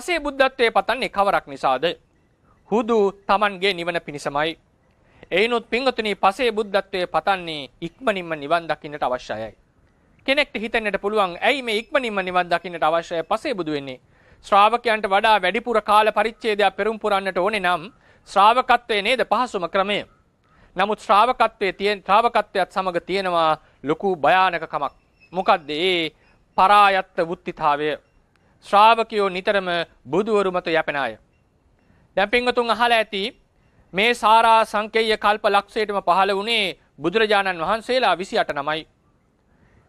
පසේ බුද්ධත්වයේ පතන්නේ කවරක් නිසාද? හුදු Tamanගේ නිවන පිණිසමයි. එයිනුත් පින්වතුනි පසේ බුද්ධත්වයේ පතන්නේ ඉක්මනින්ම නිවන් දකින්නට අවශ්‍යයි. කෙනෙක්ට හිතෙන්නට පුළුවන් ඇයි මේ ඉක්මනින්ම නිවන් දකින්නට අවශ්‍යයි පසේ බුදු වෙන්නේ? ශ්‍රාවකයන්ට වඩා වැඩිපුර කාල පරිච්ඡේදයක් පෙරම් පුරන්නට ඕනේ නම් ශ්‍රාවකත්වයේ නේද පහසුම ක්‍රමය. නමුත් ශ්‍රාවකත්වයේ තියෙන ශ්‍රාවකත්වයත් සමග තියෙනවා ලොකු භයානකකමක්. මොකද්ද ඒ පරායත්ත වුත්තිතාවය ශ්‍රාවකයෝ නිතරම බුදුවරු මත යැපෙන අය. දැන් පින්වතුන් අහලා ඇති මේ සාරා සංකේය කල්ප ලක්ෂයටම පහළ වුණේ බුදුරජාණන් වහන්සේලා 28 නමයි.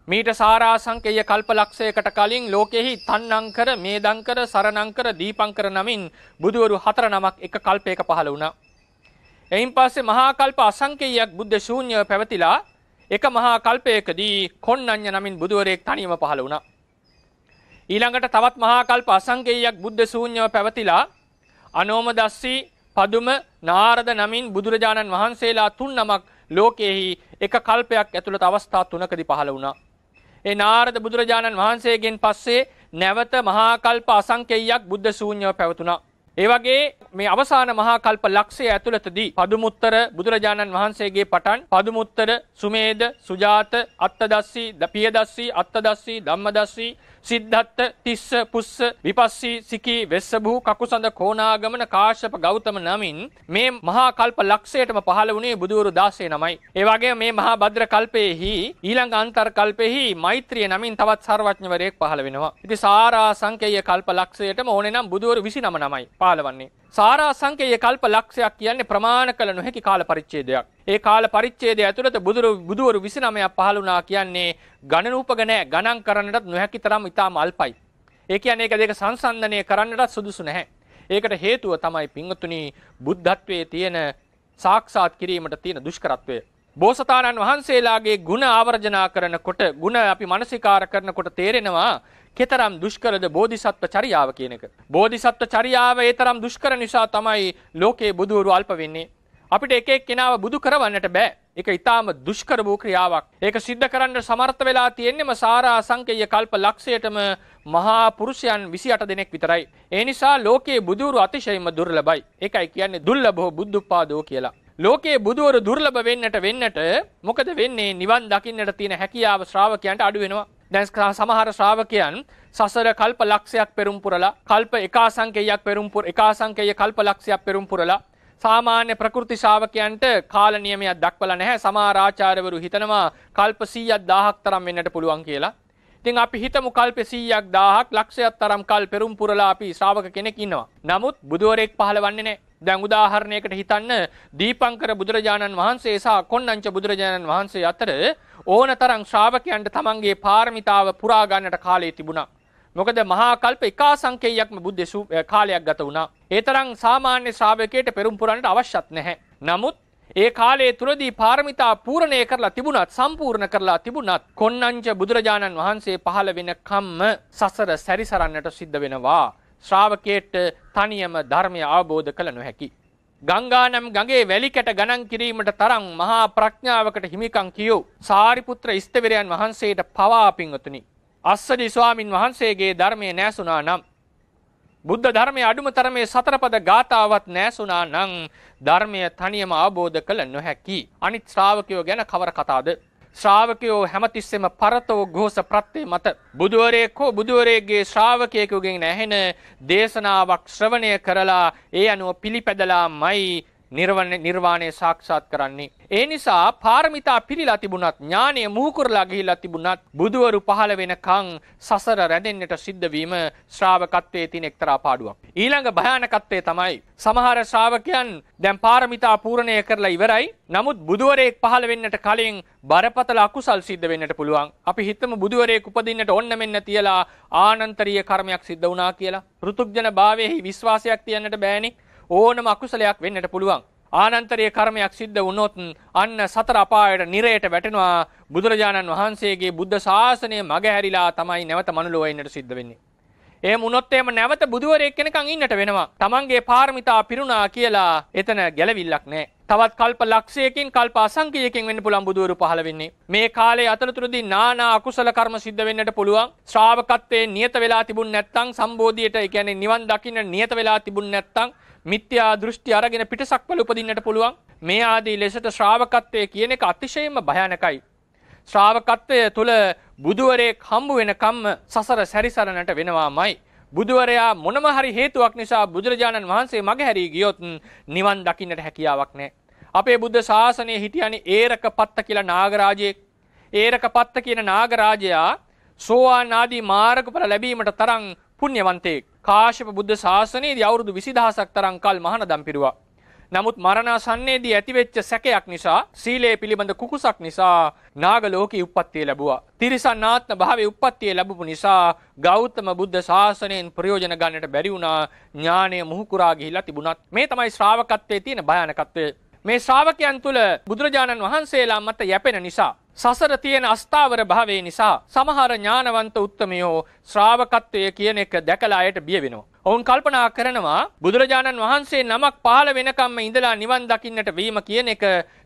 මීට සාරා සංකේය කල්ප ලක්ෂයකට කලින් ලෝකෙහි තන්නංකර, මේදංකර, සරණංකර, දීපංකර නමින් බුදුවරු හතර නමක් එක කල්පයක පහළ වුණා. එයින් පස්සේ මහා කල්ප අසංකේයයක් බුද්ධ ශූන්‍යව පැවතිලා එක මහා කල්පයකදී කොණ්ණඤ්ඤ නමින් බුදුවරයෙක් තනියම පහළ වුණා. ඊළඟට තවත් මහා කල්ප අසංකේයයක් බුද්ධ ශූන්‍යව පැවතිලා අනෝම දස්සී පදුම නාරද නමින් බුදුරජාණන් වහන්සේලා තුන් නමක් ලෝකයෙහි එක කල්පයක් ඇතුළත අවස්ථා තුනකදී පහළ වුණා. ඒ නාරද බුදුරජාණන් වහන්සේගෙන් පස්සේ නැවත මහා කල්ප අසංකේයයක් බුද්ධ ශූන්‍යව පැවතුණා. ඒ වගේ මේ අවසාන මහා කල්ප ලක්ෂය ඇතුළතදී පදුමුත්තර බුදුරජාණන් වහන්සේගේ පටන් පදුමුත්තර සුමේද සුජාත අත්තදස්සී දපියදස්සී අත්තදස්සී ධම්මදස්සී සිද්ධත්ත තිස්ස පුස්ස විපස්සී සිකී වෙස්සභූ කකුසඳ කෝනාගමන කාශ්‍යප ගෞතම නමින් මේ මහා කල්ප ලක්ෂයටම පහළ වුණේ බුදුවරු 16 නමයි. ඒ වගේම මේ මහා භද්‍ර කල්පයේහි ඊළඟ අන්තර් කල්පෙහි මෛත්‍රිය නමින් තවත් සර්වඥවරයෙක් පහළ වෙනවා. ඉතින් සාරා සංකේය කල්ප ලක්ෂයටම ඕනේ නම් බුදුවරු 29 නමයි පහළවන්නේ. සාරා සංකේය කල්ප ලක්ෂයක් කියන්නේ ප්‍රමාණ කළ නොහැකි කාල පරිච්ඡේදයක්. ඒ කාල පරිච්ඡේදය ඇතුළත බුදුරු බුදුවරු 29ක් පහළ වුණා කියන්නේ ගණනූපක නැහැ ගණන් කරන්නටත් නොහැකි තරම් ඉතාම අල්පයි. ඒ කියන්නේ ඒක දෙක සංසන්දනය කරන්නටත් සුදුසු නැහැ. ඒකට හේතුව තමයි පින්වතුනි බුද්ධත්වයේ තියෙන සාක්ෂාත් කිරීමට තියෙන දුෂ්කරත්වය. බෝසතාණන් වහන්සේලාගේ ಗುಣ ආවර්ජනා කරනකොට ಗುಣ අපි මානසිකාර කරනකොට තේරෙනවා කතරම් දුෂ්කරද බෝධිසත්ව චර්යාව කියන එක. බෝධිසත්ව චර්යාව ඒ තරම් දුෂ්කර නිසා තමයි ලෝකේ බුදුවරු අල්ප වෙන්නේ. අපිට එක එක්කෙනාව බුදු කරවන්නට බෑ. ඒක ඊටාම දුෂ්කර වූ ක්‍රියාවක්. ඒක සිද්ධ කරන්න සමර්ථ වෙලා තියෙන්නේම සාරා සංකේය කල්ප ලක්ෂයටම මහා පුරුෂයන් 28 දෙනෙක් විතරයි. ඒ නිසා ලෝකයේ බුදුරු අතිශයින්ම දුර්ලභයි. ඒකයි කියන්නේ දුර්ලභෝ බුද්ධපාදෝ කියලා. ලෝකයේ බුදුවරු දුර්ලභ වෙන්නට වෙන්නට මොකද වෙන්නේ නිවන් දකින්නට තියෙන හැකියාව ශ්‍රාවකයන්ට අඩු වෙනවා. දැන් සමහර ශ්‍රාවකයන් සසර කල්ප ලක්ෂයක් පෙරම් පුරලා කල්ප එකා සංකේයයක් පෙරම් පුර එකා සංකේය කල්ප ලක්ෂයක් පෙරම් පුරලා සාමාන්‍ය ප්‍රකෘති ශාවකයන්ට කාල නියමයක් දක්වලා නැහැ. සමහර ආචාර්යවරු හිතනවා කල්ප 100ක් 1000ක් තරම් වෙන්නට පුළුවන් කියලා. ඉතින් අපි හිතමු කල්ප 100ක් 1000ක් ලක්ෂයක් තරම් කල් පෙරම් පුරලා අපි ශ්‍රාවක කෙනෙක් ඉන්නවා. නමුත් බුදුවරයෙක් පහළවන්නේ නැහැ. දැන් උදාහරණයකට හිතන්න දීපංකර බුදුරජාණන් වහන්සේ සහ කොණ්ණංච බුදුරජාණන් වහන්සේ අතර ඕනතරම් ශ්‍රාවකයන්ට තමන්ගේ පාරමිතාව පුරා ගන්නට කාලය තිබුණා. මොකද මහා කල්ප එකාසංකේයයක්ම බුද්ධ කාලයක් ගත වුණා. ඒ තරම් සාමාන්‍ය ශ්‍රාවකයට පෙරම් පුරන්නට අවශ්‍යත් නැහැ. නමුත් ඒ කාලේ තුරදී පාරමිතා පූර්ණය කරලා තිබුණත් සම්පූර්ණ කරලා තිබුණත් කොන්නංච බුදුරජාණන් වහන්සේ පහළ වෙන කම්ම සසර සැරිසරන්නට සිද්ධ වෙනවා. ශ්‍රාවකයට තනියම ධර්මය අවබෝධ කළ නොහැකි. ගංගානම් ගගේ වැලිකැට ගණන් කිරීමට තරම් මහා ප්‍රඥාවකට හිමිකම් කියෝ සාරිපුත්‍ර ස්තවිරයන් වහන්සේට පවා පිංවතුනි අස්සජි ස්වාමින් වහන්සේගේ ධර්මය නැසුනා නම් බුද්ධ ධර්මය අඩුම තරමේ සතරපද ගාථාවත් නැසුනා නම් ධර්මය තනියම අවබෝධ කළ නොහැකි. අනිත් ශ්‍රාවකයෝ ගැන කවර කතාද? ශ්‍රාවකයෝ හැමතිස්සෙම පරතෝ ഘോഷ ප්‍රත්‍ය මත බුදුවරයෙක් හෝ බුදුවරයෙක්ගේ ශ්‍රාවකයෙකුගෙන් ඇහෙන දේශනාවක් ශ්‍රවණය කරලා ඒ අනුව පිළිපැදලාමයි නිර්වාණය සාක්ෂාත් කරන්නේ. ඒ නිසා පාරමිතා පිළිලා තිබුණත් ඥානය මුහුකුරලා ගිහිලා තිබුණත් බුදුවරු පහළ වෙනකං සසර රැඳෙන්නට සිද්ධවීම ශ්‍රාවකත්වයේ තියෙන එක්තරා පාඩුවක්. ඊළඟ භයානකත්වය තමයි සමහර ශ්‍රාවකයන් දැන් පාරමිතා පූර්ණය කරලා ඉවරයි. නමුත් බුදුවරයෙක් පහළ වෙන්නට කලින් බරපතල අකුසල් සිද්ධ වෙන්නට පුළුවන්. අපි හිතමු බුදුවරයෙක් උපදින්නට ඔන්න මෙන්න තියලා ආනන්තරීය කර්මයක් සිද්ධ වුණා කියලා. පෘතුග්ජන භාවයේ විශ්වාසයක් තියන්නට බෑනේ. ඕනම අකුසලයක් වෙන්නට පුළුවන්. ආනන්තරයේ කර්මයක් සිද්ධ වුණොත් අන්න සතර අපායට නිරයට වැටෙනවා බුදුරජාණන් වහන්සේගේ බුද්ධ ශාසනය මගහැරිලා තමයි නැවත මනුලොව ඉන්නට සිද්ධ වෙන්නේ. එහෙම වුණොත් එහෙම නැවත බුදුවරයෙක් කෙනකන් ඉන්නට වෙනවා. Tamanගේ පාරමිතා පිරුණා කියලා එතන ගැලවිල්ලක් නැහැ. තවත් කල්ප ලක්ෂයකින් කල්ප අසංඛ්‍යයකින් වෙන්න පුළුවන් බුදුවරු පහළ වෙන්නේ. මේ කාලේ අතරතුරදී නානා අකුසල කර්ම සිද්ධ වෙන්නට පුළුවන්. ශ්‍රාවකත්වයේ නියත වෙලා තිබුණ නැත්නම් සම්බෝධියට, ඒ කියන්නේ නිවන් දකින්න නියත වෙලා තිබුණ නැත්නම් මිත්‍යා දෘෂ්ටි අරගෙන පිටසක්වල උපදින්නට පුළුවන් මේ ආදී ලෙසට ශ්‍රාවකත්වය කියන එක අතිශයින්ම භයානකයි. ශ්‍රාවකත්වය තුළ බුදුවරයෙක් හම්බ වෙනකම්ම සසර සැරිසරණට වෙනවාමයි. බුදුවරයා මොනම හරි හේතුවක් නිසා බුදුරජාණන් වහන්සේ මගහැරී ගියොත් නිවන් දකින්නට හැකියාවක් නැහැ. අපේ බුද්ධ ශාසනයේ හිටියනි ඒරකපත්ත කියලා නාගරාජයෙක්. ඒරකපත්ත කියන නාගරාජයා සෝවාන් ආදී මාර්ගඵල ලැබීමට තරම් පුණ්‍යවන්තයෙක්. කාශ්‍යප බුද්ධ ශාසනයේදී අවුරුදු 20000ක් තරම් කල් මහානදම් පිරුවා. නමුත් මරණාසන්නයේදී ඇතිවෙච්ච සැකයක් නිසා සීලය පිළිබඳ කුකුසක් නිසා නාග ලෝකේ උප්පත්තිය ලැබුවා. තිරිසන් ආත්ම භාවයේ උප්පත්තිය ලැබපු නිසා ගෞතම බුද්ධ ශාසනයෙන් ප්‍රයෝජන ගන්නට බැරි වුණා. ඥාණය මුහුකුරා ගිහිලා තිබුණත් මේ තමයි ශ්‍රාවකත්වයේ තියෙන භයානකත්වය. මේ ශ්‍රාවකයන් තුල බුදුරජාණන් වහන්සේලා මත යැපෙන නිසා සසර තියෙන අස්ථාවර භාවේ නිසා සමහර ඥානවන්ත උත්තමයෝ ශ්‍රාවකත්වය කියන එක දැකලා අයට බිය වෙනවා. ඔවුන් කල්පනා කරනවා බුදුරජාණන් වහන්සේ නමක් පහළ වෙනකම්ම ඉඳලා නිවන් දකින්නට වීම කියන එක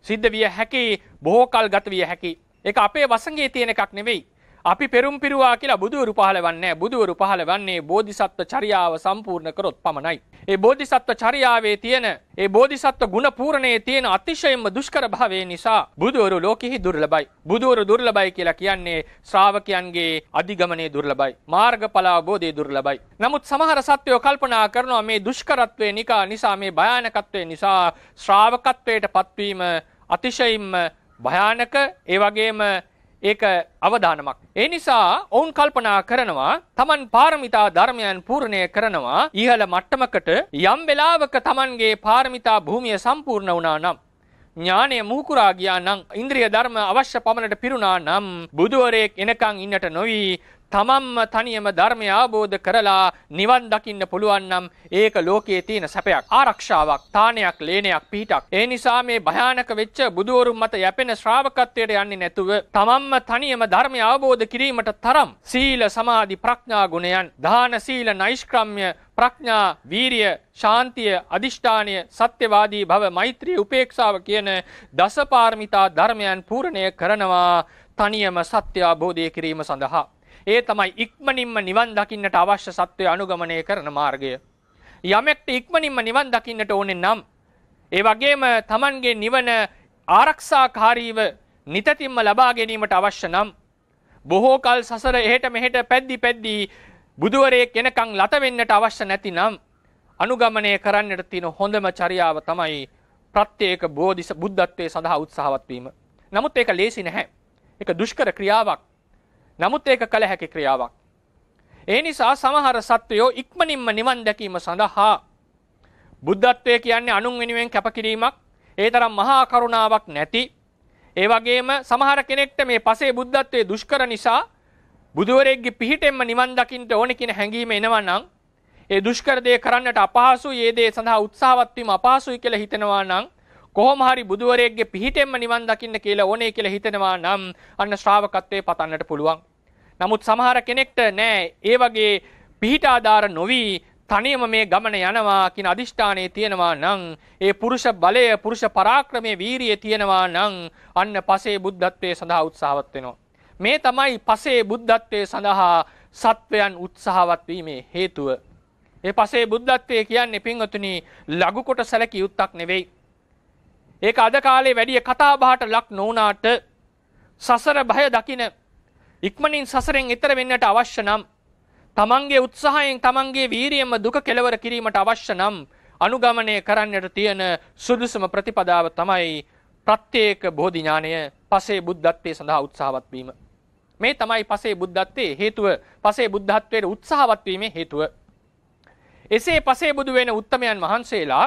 සිද්ධ විය හැකි බොහෝ කල් ගත විය හැකි. ඒක අපේ වසඟේ තියෙන එකක් නෙවෙයි. අපි පෙරුම් පිරුවා කියලා බුදුවරු පහලවන්නේ බුදුවරු පහලවන්නේ බෝධිසත්ව චරියාව සම්පූර්ණ කරොත් පමණයි. ඒ බෝධිසත්ව චරියාවේ තියෙන ඒ බෝධිසත්ව ගුණ පූර්ණයේ තියෙන අතිශයින්ම දුෂ්කර භාවය නිසා බුදුවරු ලෝකෙහි දුර්ලභයි. බුදුවරු දුර්ලභයි කියලා කියන්නේ ශ්‍රාවකයන්ගේ අධිගමනයේ දුර්ලභයි. මාර්ගඵල අවබෝධයේ දුර්ලභයි. නමුත් සමහර සත්වයෝ කල්පනා කරනවා මේ දුෂ්කරත්වය නිසා මේ භයානකත්වය නිසා ශ්‍රාවකත්වයට පත්වීම අතිශයින්ම භයානක ඒ වගේම ඒක අවධානමක්. ඒ නිසා ඔවුන් කල්පනා කරනවා තමන් පාරමිතා ධර්මයන් පූර්ණය කරනවා ඉහළ මට්ටමකට යම් වෙලාවක තමන්ගේ පාරමිතා භූමිය සම්පූර්ණ වුණා නම් ඥානය මුහුකුරා ගියා නම් ඉන්ද්‍රිය ධර්ම අවශ්‍ය පමණට පිරුණා නම් බුදුවරයෙක් එනකන් ඉන්නට නොවි තමන්ම තනියම ධර්මය අවබෝධ කරලා නිවන් දකින්න පුළුවන් නම් ඒක ලෝකයේ තියෙන සැපයක් ආරක්ෂාවක් තානයක් ලේනයක් පිහිටක් ඒ නිසා මේ භයානක වෙච්ච බුදුවරුන් මත යැපෙන ශ්‍රාවකත්වයට යන්නේ නැතුව තමන්ම තනියම ධර්මය අවබෝධ කිරීමට තරම් සීල සමාධි ප්‍රඥා ගුණයන් දාන සීල නෛෂ්ක්‍රම්‍ය ප්‍රඥා, වීරිය, ශාන්තිය, අදිෂ්ඨානය, සත්‍යවාදී භව, මෛත්‍රී, උපේක්ෂාව කියන දසපාර්මිතා ධර්මයන් පූර්ණය කරනවා තනියම සත්‍ය අවබෝධය කිරීම සඳහා. ඒ තමයි ඉක්මනින්ම නිවන් දකින්නට අවශ්‍ය සත්‍යය අනුගමනය කරන මාර්ගය. යමෙක්ට ඉක්මනින්ම නිවන් දකින්නට ඕනෙ නම්. ඒ වගේම තමන්ගේ නිවන ආරක්ෂාකාරීව නිතතිම්ම ලබා ගැනීමට අවශ්‍ය නම්. බොහෝ කල් සසර එහෙට මෙහෙට පැද්දි පැද්දී බුදුවරයෙක් එනකං ලත වෙන්නට අවශ්‍ය නැතිනම් අනුගමනය කරන්නට තියෙන හොඳම චර්යාව තමයි ප්‍රත්‍යේක බෝධිස බුද්ධත්වයේ සඳහා උත්සාහවත් වීම. නමුත් ඒක ලේසි නැහැ. ඒක දුෂ්කර ක්‍රියාවක්. නමුත් ඒක කළ හැකි ක්‍රියාවක්. ඒ නිසා සමහර සත්වයෝ ඉක්මනින්ම නිවන් දැකීම සඳහා බුද්ධත්වය කියන්නේ අනුන් වෙනුවෙන් කැපකිරීමක්, ඒ තරම් මහා කරුණාවක් නැති. ඒ වගේම සමහර කෙනෙක්ට මේ පසේ බුද්ධත්වයේ දුෂ්කර නිසා බුදුවරෙක්ගේ පිහිටෙන්ම නිවන් දකින්න ඕනේ කියන හැඟීම එනවා නම් ඒ දුෂ්කර දේ කරන්නට අපහසුයි ඒ දේ සඳහා උත්සාහවත් වීම අපහසුයි කියලා හිතනවා නම් කොහොම හරි බුදුවරයෙක්ගේ පිහිටෙන්ම නිවන් දකින්න කියලා ඕනේ කියලා හිතනවා නම් අන්න ශ්‍රාවකත්වයේ පතන්නට පුළුවන්. නමුත් සමහර කෙනෙක්ට නෑ ඒ වගේ පිහිට ආධාර නොවි තනියම මේ ගමන යනවා කියන අදිෂ්ඨානයේ තියෙනවා නම් ඒ පුරුෂ බලය පුරුෂ පරාක්‍රමයේ වීරියේ තියෙනවා නම් අන්න පසේ බුද්ධත්වයේ සඳහා උත්සාහවත් වෙනවා. මේ තමයි පසේ බුද්ධත්වය සඳහා සත්වයන් උත්සාහවත් වීමේ හේතුව. ඒ පසේ බුද්ධත්වය කියන්නේ පින්වතුනි ලඝුකොට සැලකිය යුත්තක් නෙවෙයි. ඒක අද කාලේ වැඩි කතා බහට ලක් නොවුනාට සසර භය දකින ඉක්මනින් සසරෙන් එතර වෙන්නට අවශ්‍ය නම් තමන්ගේ උත්සාහයෙන් තමන්ගේ වීරියම දුක කෙලවර කිරීමට අවශ්‍ය නම් අනුගමනය කරන්නට තියෙන සුදුසුම ප්‍රතිපදාව තමයි ප්‍රත්‍යේක බෝධි ඥානය පසේ බුද්ධත්වයේ සඳහා උත්සාහවත් වීම. මේ තමයි පසේ බුද්ධත්වයේ හේතුව පසේ බුද්ධත්වයට උත්සාහවත් වීමේ හේතුව. එසේ පසේ බුදු වෙන උත්තමයන් වහන්සේලා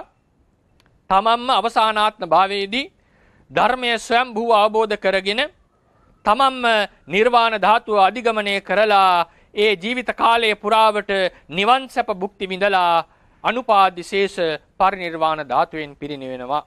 තමන්ම අවසානාත්ම භාවයේදී ධර්මය ස්වයම්භූ අවබෝධ කරගෙන තමන්ම නිර්වාණ ධාතුව අධිගමනය කරලා ඒ ජීවිත කාලයේ පුරාවට නිවන් සැප භුක්ති විඳලා අනුපාදි ශේෂ පරිනිර්වාණ ධාතුවෙන් පිරිනිවෙනවා